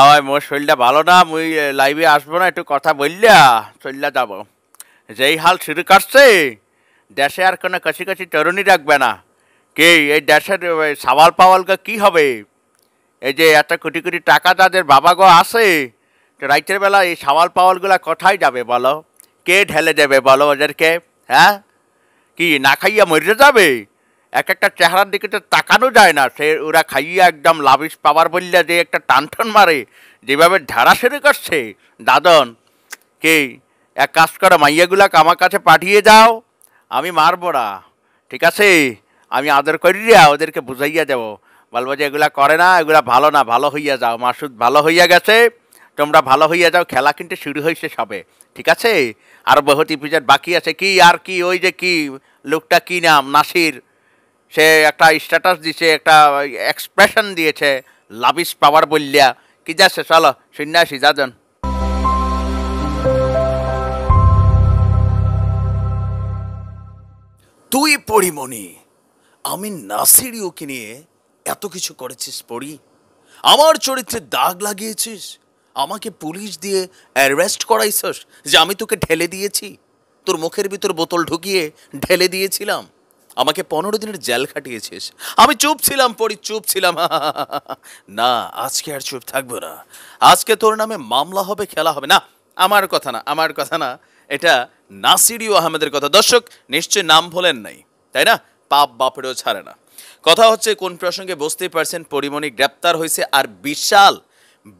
আমার মোর শরীরটা ভালো না মুই লাইভে আসবো না একটু কথা বললা চললা যাব যেই হাল শুরু করছে দেশে আর কোনো কাছি কাছি তরুণী রাখবে না কে এই দেশের সাবাল পাওয়ালকে কি হবে এই যে এত কোটি কোটি টাকা তাদের বাবা গো আসে তো রাইতের বেলা এই সাবাল পাওয়ালগুলো কোথায় যাবে বলো কে ঢেলে দেবে বলো ওদেরকে হ্যাঁ কি না খাইয়া মরে যাবে এক একটা চেহারার দিকে তো তাকানো যায় না সে ওরা খাইয়ে একদম লাভিস পাওয়ার বললে যে একটা টানঠন মারে যেভাবে ঢাড়াসেরে করছে দাদন কে এক কাজ করো মাইয়াগুলাকে আমার কাছে পাঠিয়ে যাও আমি মারব না ঠিক আছে আমি আদর করি রা ওদেরকে বুঝাইয়া যাব বলবো যে এগুলা করে না এগুলা ভালো না ভালো হইয়া যাও মাসুদ ভালো হইয়া গেছে তোমরা ভালো হইয়া যাও খেলা কিন্তু শুরু হয়েছে সবে ঠিক আছে আর বহুত ইপিজোড বাকি আছে কি আর কি ওই যে কি লোকটা কি নাম নাসির সে একটা স্ট্যাটাস দিছে একটা এক্সপ্রেশন দিয়েছে লাভিস পাওয়ার বললিয়া কি শেষ চলো সন্ন্যাসী যাজন তুই পড়িমণি আমি ইউকে নিয়ে এত কিছু করেছিস পড়ি আমার চরিত্রে দাগ লাগিয়েছিস আমাকে পুলিশ দিয়ে অ্যারেস্ট করাইছস যে আমি তোকে ঢেলে দিয়েছি তোর মুখের ভিতর বোতল ঢুকিয়ে ঢেলে দিয়েছিলাম আমাকে পনেরো দিনের জেল খাটিয়েছিস আমি চুপ ছিলাম পরি চুপ ছিলাম না আজকে আর চুপ থাকবো না আজকে তোর নামে মামলা হবে খেলা হবে না আমার কথা না আমার কথা না এটা নাসিরিও আহমেদের কথা দর্শক নিশ্চয় নাম ভোলেন নাই তাই না পাপ বাপেরও ছাড়ে না কথা হচ্ছে কোন প্রসঙ্গে বুঝতেই পারছেন পরিমণি গ্রেপ্তার হয়েছে আর বিশাল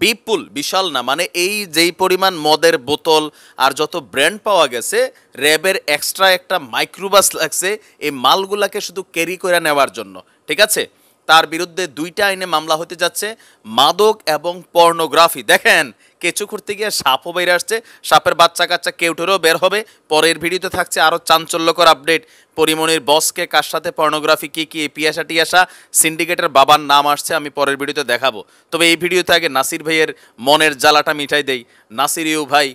বিপুল বিশাল না মানে এই যেই পরিমাণ মদের বোতল আর যত ব্র্যান্ড পাওয়া গেছে র্যাবের এক্সট্রা একটা মাইক্রোবাস লাগছে এই মালগুলাকে শুধু ক্যারি করে নেওয়ার জন্য ঠিক আছে তার বিরুদ্ধে দুইটা আইনে মামলা হতে যাচ্ছে মাদক এবং পর্নোগ্রাফি দেখেন কেঁচু খুঁড়তে গিয়ে সাপও বেরিয়ে আসছে সাপের বাচ্চা কাচ্চা কেউ টেরও বের হবে পরের ভিডিওতে থাকছে আরও চাঞ্চল্যকর আপডেট পরিমণির বসকে কার সাথে পর্নোগ্রাফি কী কী পিয়াসা টিয়াসা সিন্ডিকেটের বাবার নাম আসছে আমি পরের ভিডিওতে দেখাবো তবে এই ভিডিওতে আগে নাসির ভাইয়ের মনের জ্বালাটা মিঠাই দেই নাসির ইউ ভাই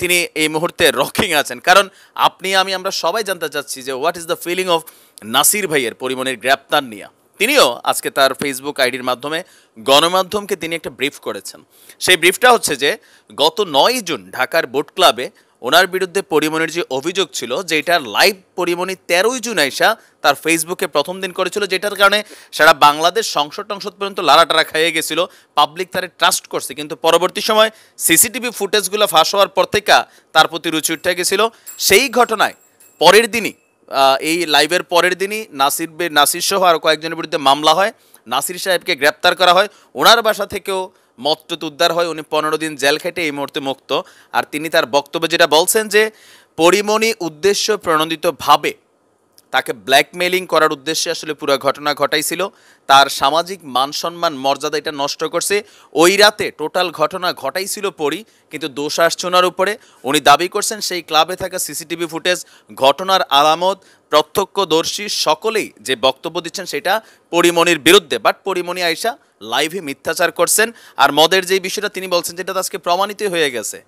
তিনি এই মুহূর্তে রকিং আছেন কারণ আপনি আমি আমরা সবাই জানতে চাচ্ছি যে what is the feeling of Nasir ভাইয়ের পরিমণির গ্রেপ্তার নিয়ে তিনিও আজকে তার ফেসবুক আইডির মাধ্যমে গণমাধ্যমকে তিনি একটা ব্রিফ করেছেন সেই ব্রিফটা হচ্ছে যে গত নয় জুন ঢাকার বোট ক্লাবে ওনার বিরুদ্ধে পরিমণির যে অভিযোগ ছিল যেটার লাইভ পরিমণি তেরোই জুন আইসা তার ফেসবুকে প্রথম দিন করেছিল যেটার কারণে সারা বাংলাদেশ সংসদ টংসদ পর্যন্ত লারাটারা খাইয়ে গেছিল পাবলিক তারে ট্রাস্ট করছে কিন্তু পরবর্তী সময় সিসিটিভি ফুটেজগুলো ফাঁস হওয়ার পর থেকে তার প্রতি রুচি উঠে গেছিল সেই ঘটনায় পরের দিনই এই লাইভের পরের দিনই নাসির নাসির সহ আরও কয়েকজনের বিরুদ্ধে মামলা হয় নাসির সাহেবকে গ্রেপ্তার করা হয় ওনার বাসা থেকেও মতটুত উদ্ধার হয় উনি পনেরো দিন জেল খেটে এই মুহূর্তে মুক্ত আর তিনি তার বক্তব্যে যেটা বলছেন যে পরিমণি উদ্দেশ্য প্রণোদিতভাবে তাকে ব্ল্যাকমেলিং করার উদ্দেশ্যে আসলে পুরো ঘটনা ঘটাইছিল তার সামাজিক মান সম্মান মর্যাদা এটা নষ্ট করছে ওই রাতে টোটাল ঘটনা ঘটাইছিল পরি কিন্তু দোষ আর্চনার উপরে উনি দাবি করছেন সেই ক্লাবে থাকা সিসিটিভি ফুটেজ ঘটনার আলামত প্রত্যক্ষদর্শী সকলেই যে বক্তব্য দিচ্ছেন সেটা পরিমণির বিরুদ্ধে বাট পরিমণি আয়সা লাইভে মিথ্যাচার করছেন আর মদের যে বিষয়টা তিনি বলছেন যেটা আজকে প্রমাণিত হয়ে গেছে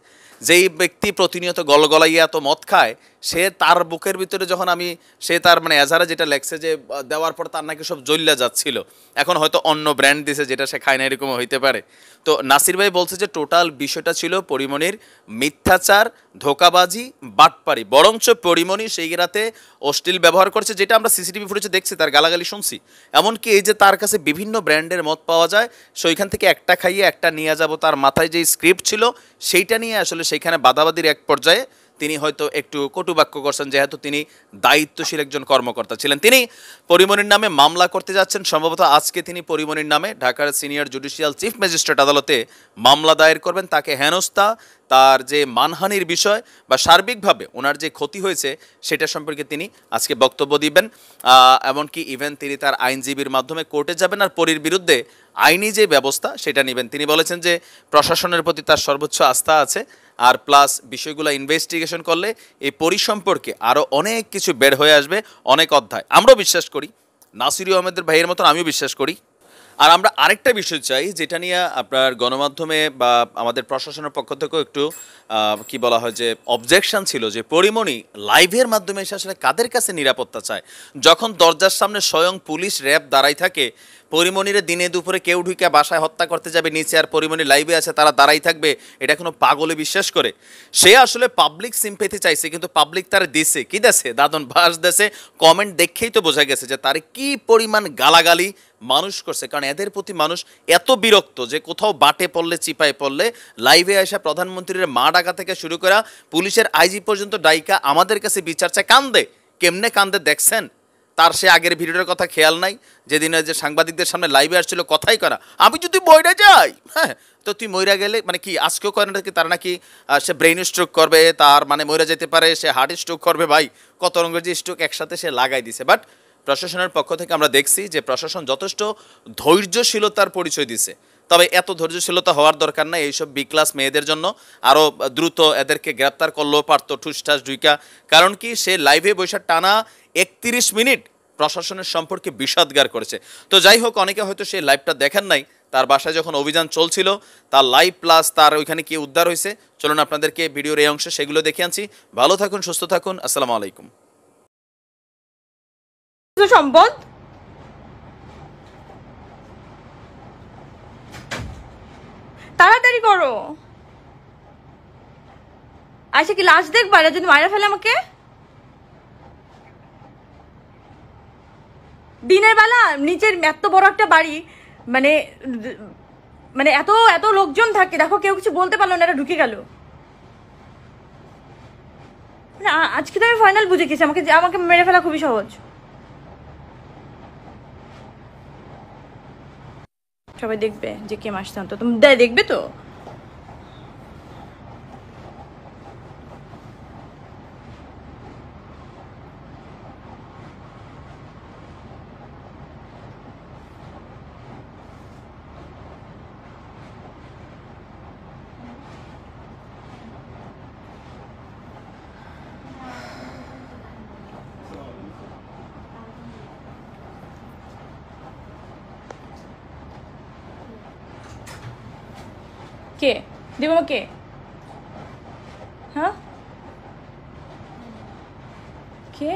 যেই ব্যক্তি প্রতিনিয়ত গলগলাইয়া এত মদ খায় সে তার বুকের ভিতরে যখন আমি সে তার মানে এজারা যেটা লেখছে যে দেওয়ার পর তার নাকি সব জ্বল্লা যাচ্ছিল এখন হয়তো অন্য ব্র্যান্ড দিছে যেটা সে খায় না এরকম হইতে পারে তো নাসির ভাই বলছে যে টোটাল বিষয়টা ছিল পরিমণির মিথ্যাচার ধোকাবাজি বাটপারি বরঞ্চ পরিমণি সেই রাতে অশ্লীল ব্যবহার করছে যেটা আমরা সিসিটিভি ফুটেজে দেখছি তার গালাগালি শুনছি এমন এমনকি এই যে তার কাছে বিভিন্ন ব্র্যান্ডের মদ পাওয়া যায় সেইখান থেকে একটা খাইয়ে একটা নিয়ে যাব তার মাথায় যে স্ক্রিপ্ট ছিল সেইটা নিয়ে আসলে সেইখানে বাদাবাদির এক পর্যায়ে তিনি হয়তো একটু কটুবাক্য করছেন যেহেতু তিনি দায়িত্বশীল একজন কর্মকর্তা ছিলেন তিনি পরিমণির নামে মামলা করতে যাচ্ছেন সম্ভবত আজকে তিনি পরিমণির নামে ঢাকার সিনিয়র জুডিশিয়াল চিফ ম্যাজিস্ট্রেট আদালতে মামলা দায়ের করবেন তাকে হেনস্থা তার যে মানহানির বিষয় বা সার্বিকভাবে ওনার যে ক্ষতি হয়েছে সেটা সম্পর্কে তিনি আজকে বক্তব্য দিবেন এমনকি ইভেন তিনি তার আইনজীবীর মাধ্যমে কোর্টে যাবেন আর পরির বিরুদ্ধে আইনি যে ব্যবস্থা সেটা নেবেন তিনি বলেছেন যে প্রশাসনের প্রতি তার সর্বোচ্চ আস্থা আছে আর প্লাস বিষয়গুলো ইনভেস্টিগেশন করলে এই পরিসম্পর্কে আরও অনেক কিছু বের হয়ে আসবে অনেক অধ্যায় আমরাও বিশ্বাস করি নাসিরি আহমেদের ভাইয়ের মতন আমিও বিশ্বাস করি আর আমরা আরেকটা বিষয় চাই যেটা নিয়ে আপনার গণমাধ্যমে বা আমাদের প্রশাসনের পক্ষ থেকেও একটু কি বলা হয় যে অবজেকশন ছিল যে পরিমণি লাইভের মাধ্যমে এসে আসলে কাদের কাছে নিরাপত্তা চায় যখন দরজার সামনে স্বয়ং পুলিশ র্যাব দাঁড়াই থাকে পরিমণিরে দিনে দুপুরে কেউ ঢুকে বাসায় হত্যা করতে যাবে নিচে আর পরিমণি লাইভে আছে তারা দাঁড়াই থাকবে এটা কোনো পাগলে বিশ্বাস করে সে আসলে পাবলিক সিম্পেথি চাইছে কিন্তু পাবলিক তার দিছে কি দেশে দাদন ভাস দেশে কমেন্ট দেখেই তো বোঝা গেছে যে তার কি পরিমাণ গালাগালি মানুষ করছে কারণ এদের প্রতি মানুষ এত বিরক্ত যে কোথাও বাটে পড়লে চিপায় পড়লে লাইভে আসা প্রধানমন্ত্রীর মা ডাকা থেকে শুরু করা পুলিশের আইজি পর্যন্ত ডাইকা আমাদের কাছে বিচার চায় কান্দে কেমনে কান্দে দেখছেন তার সে আগের ভিডিওটার কথা খেয়াল নাই যেদিন যে সাংবাদিকদের সামনে লাইভে আসছিল কথাই করা আমি যদি ময়রা যাই হ্যাঁ তো তুই ময়রা গেলে মানে কি আজকেও করে নাকি তার নাকি সে ব্রেন স্ট্রোক করবে তার মানে ময়রা যেতে পারে সে হার্ট স্ট্রোক করবে ভাই কত রঙের যে স্ট্রোক একসাথে সে লাগাই দিছে বাট প্রশাসনের পক্ষ থেকে আমরা দেখছি যে প্রশাসন যথেষ্ট ধৈর্যশীলতার পরিচয় দিছে তবে এত ধৈর্যশীলতা হওয়ার দরকার নাই এইসব বি ক্লাস মেয়েদের জন্য আরও দ্রুত এদেরকে গ্রেপ্তার করলেও পারত ঠুসঠাস ডুইকা কারণ কি সে লাইভে বৈশাখ টানা একত্রিশ মিনিট প্রশাসনের সম্পর্কে বিষাদগার করেছে তো যাই হোক অনেকে হয়তো সেই লাইভটা দেখেন নাই তার বাসায় যখন অভিযান চলছিল তার লাইভ প্লাস তার ওইখানে কি উদ্ধার হয়েছে চলুন আপনাদেরকে ভিডিওর এই অংশে সেগুলো দেখে আনছি ভালো থাকুন সুস্থ থাকুন আসসালামু আলাইকুম সম্পদ তাড়াতাড়ি করো আচ্ছা কি লাশ দেখবা যদি মায়েরা ফেলে আমাকে দিনের বেলা নিচের এত বড় একটা বাড়ি মানে মানে এত এত লোকজন থাকে দেখো কেউ কিছু বলতে পারলো না এটা ঢুকে গেল আজকে তো আমি ফাইনাল বুঝে গেছি আমাকে আমাকে মেরে ফেলা খুবই সহজ সবাই দেখবে যে কে মাসতাম তো তুমি দেখবে তো কে দেবমা কে হ্যাঁ কে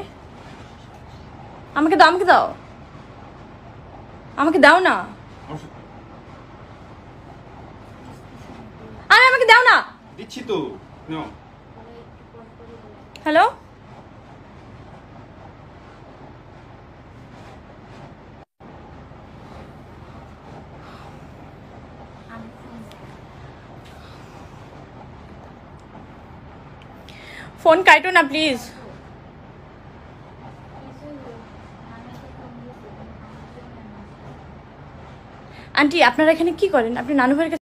আমাকে দাও আমাকে দাও আমাকে দাও না আরে আমাকে দাও না দিচ্ছি তো হ্যালো ফোন কাটো না প্লিজ আন্টি আপনারা এখানে কি করেন আপনি নানু